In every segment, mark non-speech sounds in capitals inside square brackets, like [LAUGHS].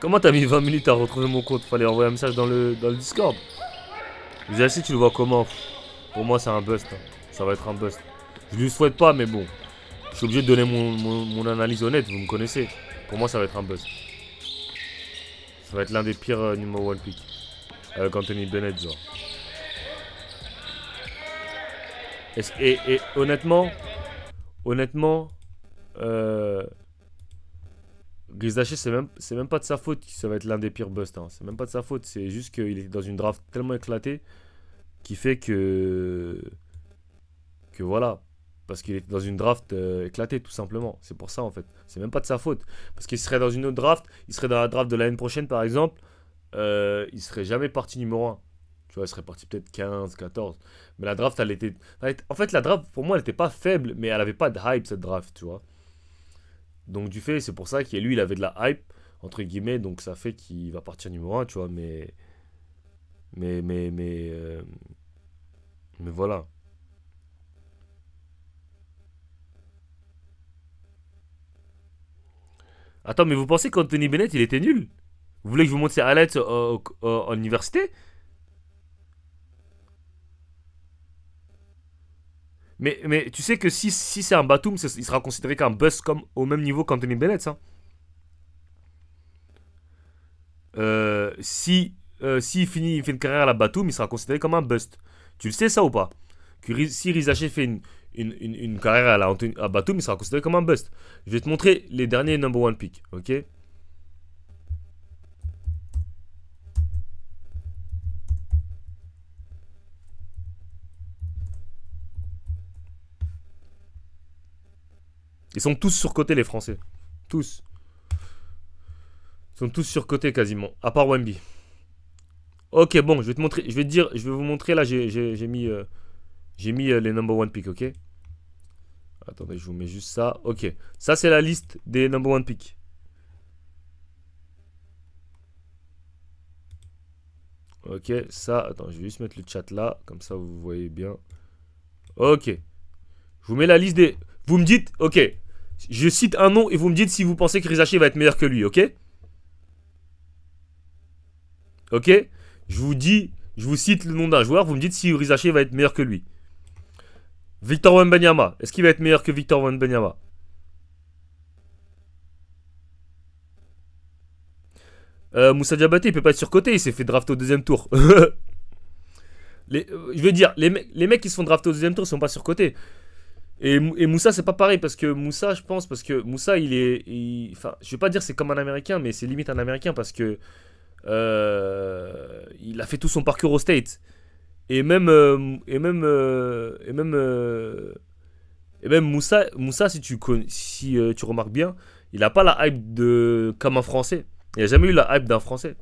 Comment t'as mis 20 minutes à retrouver mon compte Fallait envoyer un message dans le, dans le Discord. tu le vois comment Pour moi, c'est un bust. Hein. Ça va être un bust. Je lui souhaite pas, mais bon. Je suis obligé de donner mon, analyse honnête, vous me connaissez. Pour moi, ça va être un bust. Ça va être l'un des pires euh, numéro 1 pick. Avec Anthony Bennett, genre. et honnêtement, honnêtement, euh, Grisdaché, c'est même, même pas de sa faute que ça va être l'un des pires busts. Hein. C'est même pas de sa faute. C'est juste qu'il est dans une draft tellement éclatée qui fait que. Que voilà. Parce qu'il est dans une draft euh, éclatée, tout simplement. C'est pour ça, en fait. C'est même pas de sa faute. Parce qu'il serait dans une autre draft. Il serait dans la draft de l'année prochaine, par exemple. Euh, il serait jamais parti numéro 1. Tu vois, il serait parti peut-être 15, 14. Mais la draft, elle était. En fait, la draft, pour moi, elle était pas faible, mais elle avait pas de hype, cette draft, tu vois. Donc du fait, c'est pour ça qu'il lui, il avait de la hype, entre guillemets, donc ça fait qu'il va partir numéro 1, tu vois, mais... Mais, mais, mais... Euh, mais voilà. Attends, mais vous pensez qu'Anthony Bennett, il était nul Vous voulez que je vous montre ses highlights en euh, euh, université Mais, tu sais que si, c'est un Batum, il sera considéré comme un bust comme au même niveau qu'Anthony Bennett, hein. euh, si euh, finit, il fait une carrière à la Batum, il sera considéré comme un bust. Tu le sais ça ou pas Si Rizaché fait une, carrière à, la Batum, il sera considéré comme un bust. Je vais te montrer les derniers number one picks, ok Ils sont tous surcotés, les Français. Tous. Ils sont tous surcotés quasiment, à part Wemby. Ok, bon, je vais te montrer, je vais te dire, je vais vous montrer, là, j'ai mis, j'ai mis euh, euh, les number one pick ok Attendez, je vous mets juste ça, ok. Ça, c'est la liste des number one pick Ok, ça, attends, je vais juste mettre le chat là, comme ça vous voyez bien. Ok. Je vous mets la liste des... Vous me dites, ok, je cite un nom et vous me dites si vous pensez que Rizaché va être meilleur que lui, ok Ok Je vous dis, je vous cite le nom d'un joueur, vous me dites si Rizaché va être meilleur que lui. Victor Wembanyama, est-ce qu'il va être meilleur que Victor Wembanyama euh, Moussa Diabaté, il peut pas être surcoté, il s'est fait draft au deuxième tour. [LAUGHS] Euh, je veux dire, les, mecs qui se font draft au deuxième tour, ne sont pas surcotés. Et, Moussa, c'est pas pareil parce que Moussa, je pense, parce que Moussa, il est. enfin, je vais pas dire c'est comme un américain, mais c'est limite un américain parce que. Euh, il a fait tout son parcours au State. Et même. Euh, et même. Euh, et même. même Moussa, Moussa si, tu, si tu remarques bien, il a pas la hype de, comme un Français. Il a jamais eu la hype d'un Français.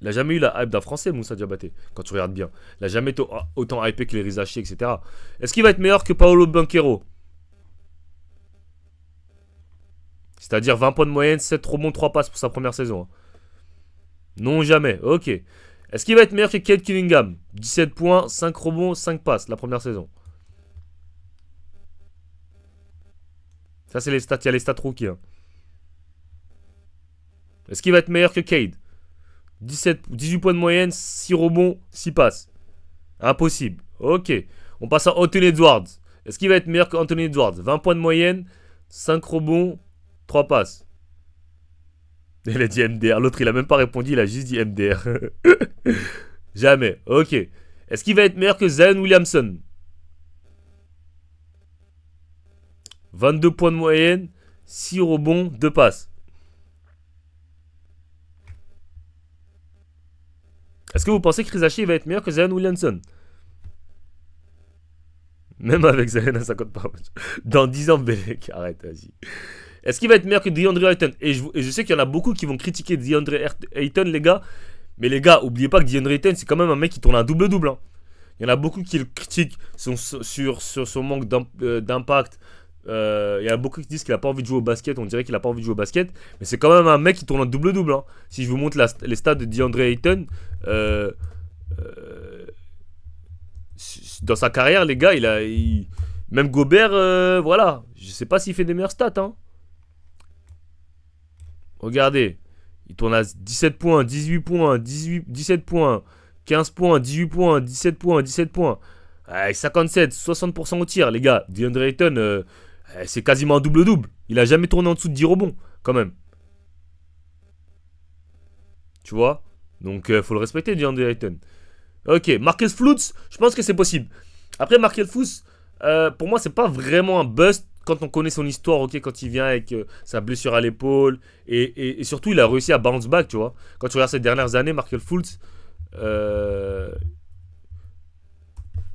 Il n'a jamais eu la hype d'un Français, Moussa Diabaté, quand tu regardes bien. Il n'a jamais été autant hypé que les Rizachi, etc. Est-ce qu'il va être meilleur que Paolo Banquero C'est-à-dire 20 points de moyenne, 7 rebonds, 3 passes pour sa première saison. Hein. Non, jamais. Ok. Est-ce qu'il va être meilleur que Kate Cunningham 17 points, 5 rebonds, 5 passes la première saison. Ça, c'est les stats. Il y a les stats rookies. Hein. Est-ce qu'il va être meilleur que Cade 18 points de moyenne, 6 rebonds, 6 passes. Impossible. Ok. On passe à Anthony Edwards. Est-ce qu'il va être meilleur qu'Anthony Edwards 20 points de moyenne, 5 rebonds, 3 passes. [LAUGHS] Il a dit MDR. L'autre, il a même pas répondu, il a juste dit MDR. [LAUGHS] Jamais. Ok. Est-ce qu'il va être meilleur que Zion Williamson 22 points de moyenne, 6 rebonds, 2 passes. Est-ce que vous pensez que Rizachi va être meilleur que Zayn Williamson Même avec Zion à 50 par Dans 10 ans, Belek, arrête, vas-y. Est-ce qu'il va être meilleur que DeAndre Ayton et je, sais qu'il y en a beaucoup qui vont critiquer DeAndre Ayton, les gars. Mais les gars, oubliez pas que DeAndre Ayton, c'est quand même un mec qui tourne un double-double. Hein. Il y en a beaucoup qui le critiquent sur son manque euh, d'impact, il euh, y a beaucoup qui disent qu'il a pas envie de jouer au basket. On dirait qu'il a pas envie de jouer au basket. Mais c'est quand même un mec qui tourne en double-double. Hein. Si je vous montre les stats de DeAndre Ayton, euh, euh, dans sa carrière, les gars, il a. même Gobert, voilà. Je sais pas s'il fait des meilleures stats. Hein. Regardez. Il tourne à 17 points, 18 points, 18, 17 points, 15 points, 18 points, 17 points, 17 points. 57, 60% au tir, les gars. DeAndre Ayton eh, c'est quasiment un double-double. Il a jamais tourné en dessous de 10 rebonds, quand même. Tu vois Donc, il euh, faut le respecter, John Ayton. Ok, Marcus Flutz, je pense que c'est possible. Après, Marcus Flutz, euh, pour moi, c'est pas vraiment un bust quand on connaît son histoire, ok, quand il vient avec euh, sa blessure à l'épaule. Et, surtout, il a réussi à bounce back, tu vois. Quand tu regardes ces dernières années, Markel Fultz,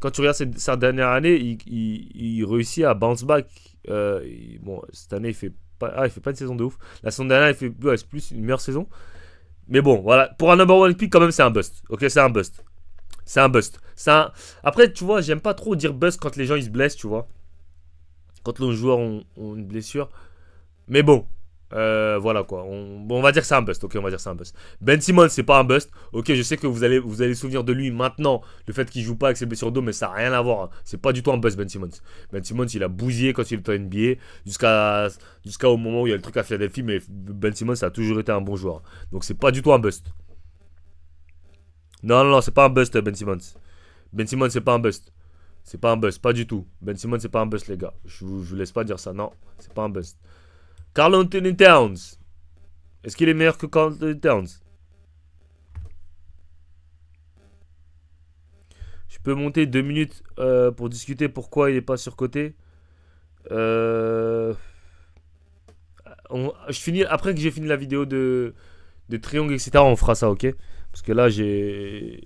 quand tu regardes sa dernière année, il, réussit à bounce back. Euh, bon, cette année, il fait pas, ah, il fait pas une saison de ouf. La saison dernière, il fait plus une meilleure saison. Mais bon, voilà. Pour un number one pick, quand même, c'est un bust. Ok, c'est un bust. C'est un bust. ça Après, tu vois, j'aime pas trop dire bust quand les gens ils se blessent, tu vois. Quand les joueurs ont une blessure. Mais bon, euh, voilà quoi. On, va dire que c'est un bust. Ok, on va dire c'est un Ben Simmons, c'est pas un bust. Ok, je sais que vous allez vous allez souvenir de lui maintenant, le fait qu'il joue pas avec ses blessures d'eau, mais ça a rien à voir. Hein. C'est pas du tout un bust, Ben Simmons. Ben Simmons, il a bousillé quand il était en NBA jusqu'à au moment où il y a le truc à Philadelphie, mais Ben Simmons ça a toujours été un bon joueur. Donc c'est pas du tout un bust. Non, non, non, c'est pas un bust, Ben Simmons. Ben Simmons, c'est pas un bust. C'est pas un bust, pas du tout. Ben Simmons, c'est pas un bust, les gars. Je je vous laisse pas dire ça. Non, c'est pas un bust. Carl Anthony Towns. Est-ce qu'il est meilleur que Carl Anthony Towns Je peux monter deux minutes euh, pour discuter pourquoi il n'est pas surcoté. côté. Euh, je finis, après que j'ai fini la vidéo de, triangle, etc., on fera ça, ok Parce que là, j'ai.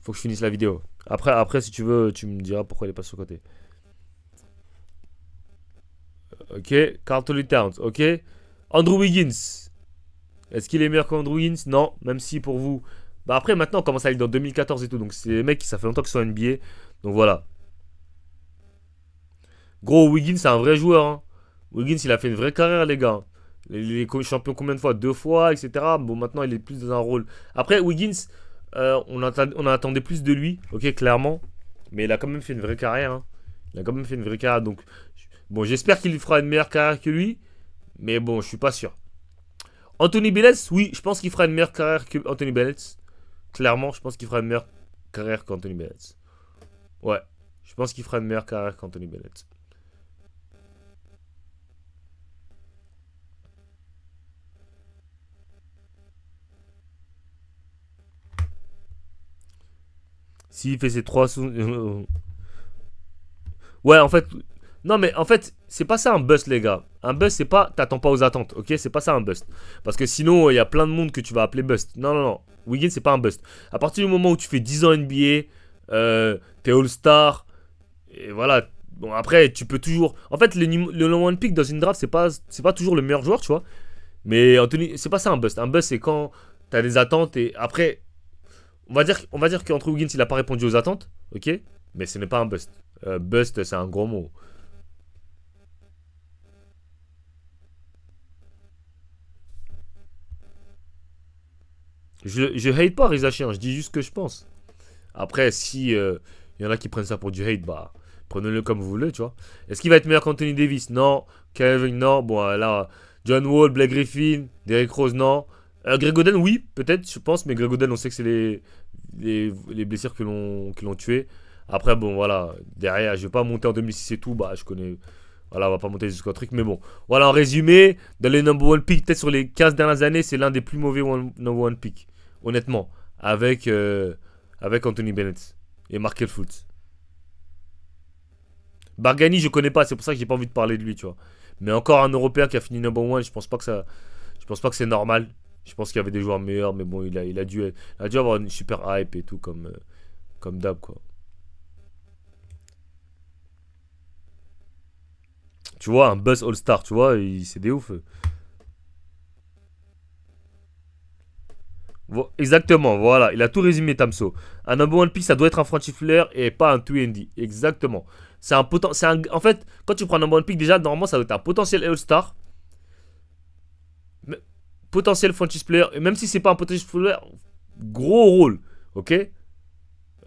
Faut que je finisse la vidéo. Après, après si tu veux, tu me diras pourquoi il est pas sur côté. Ok. Carl Towns. Ok. Andrew Wiggins. Est-ce qu'il est meilleur qu'Andrew Wiggins Non. Même si pour vous. Bah après, maintenant, on commence à aller dans 2014 et tout. Donc, c'est les mecs qui, ça fait longtemps qu'ils sont NBA. Donc, voilà. Gros, Wiggins, c'est un vrai joueur. Hein. Wiggins, il a fait une vraie carrière, les gars. Il est champion combien de fois Deux fois, etc. Bon, maintenant, il est plus dans un rôle. Après, Wiggins, euh, on, attendait, attendait plus de lui, ok, clairement. Mais il a quand même fait une vraie carrière. Hein. Il a quand même fait une vraie carrière. Donc, Bon, j'espère qu'il fera une meilleure carrière que lui, mais bon, je suis pas sûr. Anthony Bennett, oui, je pense qu'il fera une meilleure carrière que Anthony Bennett. Clairement, je pense qu'il fera une meilleure carrière qu'Anthony Bennett. Ouais, je pense qu'il fera une meilleure carrière qu'Anthony Bennett. S'il fait ses trois [LAUGHS] ouais, en fait, non, mais en fait, c'est pas ça un bust, les gars. Un bust, c'est pas t'attends pas aux attentes, ok C'est pas ça un bust. Parce que sinon, il y a plein de monde que tu vas appeler bust. Non, non, non. Wiggins, c'est pas un bust. À partir du moment où tu fais 10 ans NBA, euh, t'es All-Star, et voilà. Bon, après, tu peux toujours. En fait, le, long one pick dans une draft, c'est pas, pas toujours le meilleur joueur, tu vois. Mais Anthony, c'est pas ça un bust. Un bust, c'est quand t'as des attentes et après. On va dire, on va dire Wiggins, il a pas répondu aux attentes, ok Mais ce n'est pas un bust. Euh, bust, c'est un gros mot. Je, je hate pas Reza je dis juste ce que je pense. Après, si il euh, y en a qui prennent ça pour du hate, bah prenez-le comme vous voulez, tu vois. Est-ce qu'il va être meilleur qu'Anthony Davis Non. Kevin, non. Bon, euh, là, John Wall, Blake Griffin, Derrick Rose, non. Euh, Greg oui, peut-être, je pense, mais Greg Oden, on sait que c'est les, les, blessures qui l'ont tué. Après, bon, voilà, derrière, je vais pas monter en 2006 et tout, bah, je connais. Voilà, on va pas monter jusqu'au truc, mais bon. Voilà, en résumé, dans les number one pick, peut-être sur les 15 dernières années, c'est l'un des plus mauvais one, number one pick honnêtement, avec, euh, avec Anthony Bennett et Markel foot Bargani, je connais pas, c'est pour ça que j'ai pas envie de parler de lui, tu vois. Mais encore un Européen qui a fini number one, je pense pas que ça, je pense pas que c'est normal. Je pense qu'il y avait des joueurs meilleurs, mais bon, il a, il a, dû, a dû avoir une super hype et tout, comme, euh, comme d'hab, quoi. Tu vois, un buzz all-star, tu vois, c'est des ouf. Exactement, voilà, il a tout résumé Tamso. Un number one pick, ça doit être un franchise player et pas un 2ND. Exactement. C'est un potentiel. En fait, quand tu prends un number one pick, déjà, normalement, ça doit être un potentiel All-Star. Potentiel franchise player. Et même si c'est pas un potentiel player, gros rôle. Ok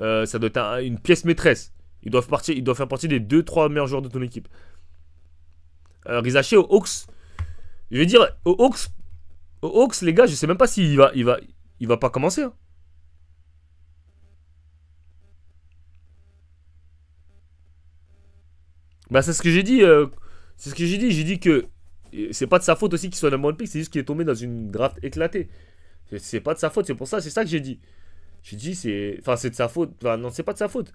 euh, Ça doit être une pièce maîtresse. Ils doivent, partir, ils doivent faire partie des 2-3 meilleurs joueurs de ton équipe. Euh, Rizaché aux Hawks. Je veux dire, aux Hawks, aux Hawks, les gars, je sais même pas s'il va, il va, il va pas commencer. Hein. Bah c'est ce que j'ai dit. Euh, c'est ce que j'ai dit. J'ai dit que euh, c'est pas de sa faute aussi qu'il soit le bon pick. C'est juste qu'il est tombé dans une draft éclatée. C'est pas de sa faute. C'est pour ça. C'est ça que j'ai dit. J'ai dit c'est. Enfin c'est de sa faute. Enfin non c'est pas de sa faute.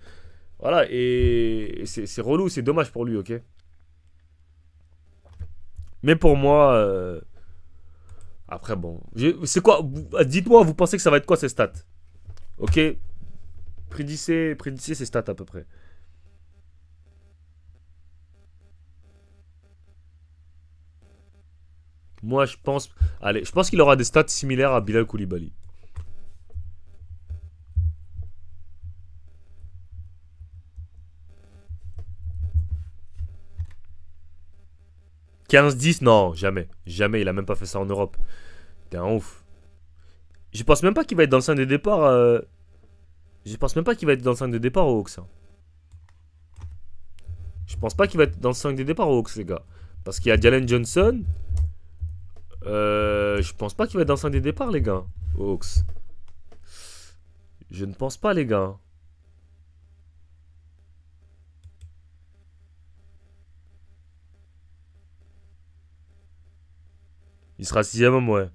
Voilà et, c'est relou. C'est dommage pour lui. Ok. Mais pour moi. Euh, après, bon. C'est quoi euh, Dites-moi, vous pensez que ça va être quoi ces stats Ok Prédissez, prédissez ces stats à peu près. Moi, je pense. Allez, je pense qu'il aura des stats similaires à Bilal Koulibaly. 15-10, non, jamais. Jamais, il a même pas fait ça en Europe. T'es un ouf. Je pense même pas qu'il va être dans le 5 des départs. Euh, je pense même pas qu'il va être dans le 5 de départ aux Hawks. Hein. Je pense pas qu'il va être dans le 5 des départs, aux Hawks, les gars. Parce qu'il y a Jalen Johnson. Euh, je pense pas qu'il va être dans le 5 des départs, les gars. Aux Hawks. Je ne pense pas, les gars. Il sera sixième homme, ouais.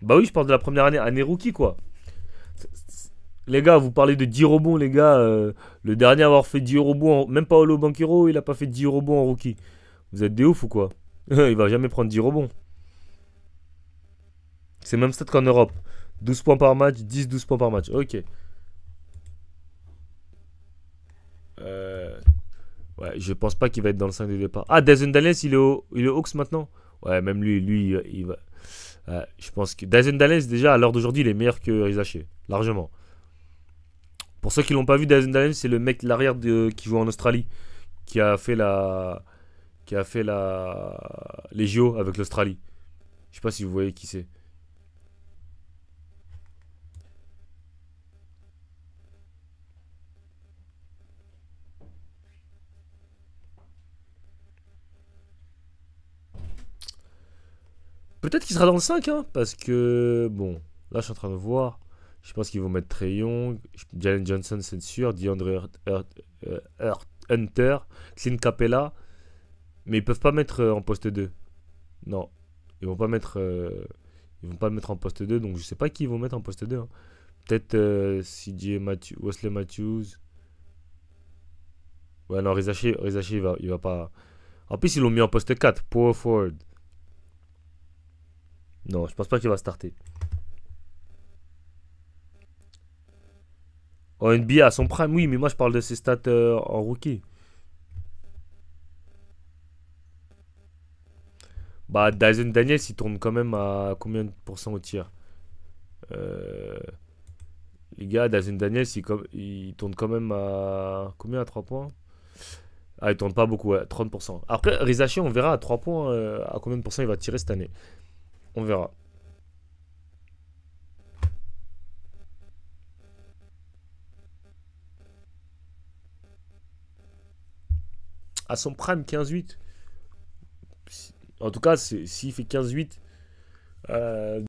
Bah oui, je parle de la première année, année rookie, quoi. Les gars, vous parlez de 10 rebonds, les gars. Euh, le dernier à avoir fait 10 rebonds, en... même Paolo Banquero, il a pas fait 10 rebonds en rookie. Vous êtes des ouf ou quoi [LAUGHS] Il va jamais prendre 10 rebonds. C'est même ça qu'en Europe. 12 points par match, 10-12 points par match. Ok. Euh, ouais, je pense pas qu'il va être dans le 5 de départ. Ah, Dazen Dallas, il est il aux Hawks maintenant Ouais, même lui, lui, il va. Euh, je pense que Dyson Dallas, déjà, à l'heure d'aujourd'hui, il est meilleur que Rizaché, largement. Pour ceux qui l'ont pas vu, Dyson Dallas, c'est le mec l'arrière de... qui joue en Australie, qui a fait la, qui a fait la les JO avec l'Australie. Je sais pas si vous voyez qui c'est. Peut-être qu'il sera dans le 5, hein, parce que, bon, là, je suis en train de voir. Je pense qu'ils vont mettre Trayon, Jalen Johnson, c'est sûr, DeAndre Hunter, Clint Capella. Mais ils peuvent pas mettre euh, en poste 2. Non, ils vont pas mettre... Euh, ils vont pas le mettre en poste 2, donc je sais pas qui ils vont mettre en poste 2. Hein. Peut-être euh, CJ Matthew, Wesley Matthews. Ouais, non, Rizachi, il va, il va pas... En plus, ils l'ont mis en poste 4, pour Ford. Non, je pense pas qu'il va starter. En NBA, à son prime, oui, mais moi je parle de ses stats euh, en rookie. Bah, Dyson Daniels, il tourne quand même à combien de pourcents au tir euh, Les gars, Dyson Daniels, il, tourne quand même à combien à 3 points Ah, il tourne pas beaucoup, ouais, 30%. Après, Rizachi, on verra à 3 points euh, à combien de pourcents il va tirer cette année. On verra. À son prime 15-8. En tout cas, s'il fait 15-8, euh,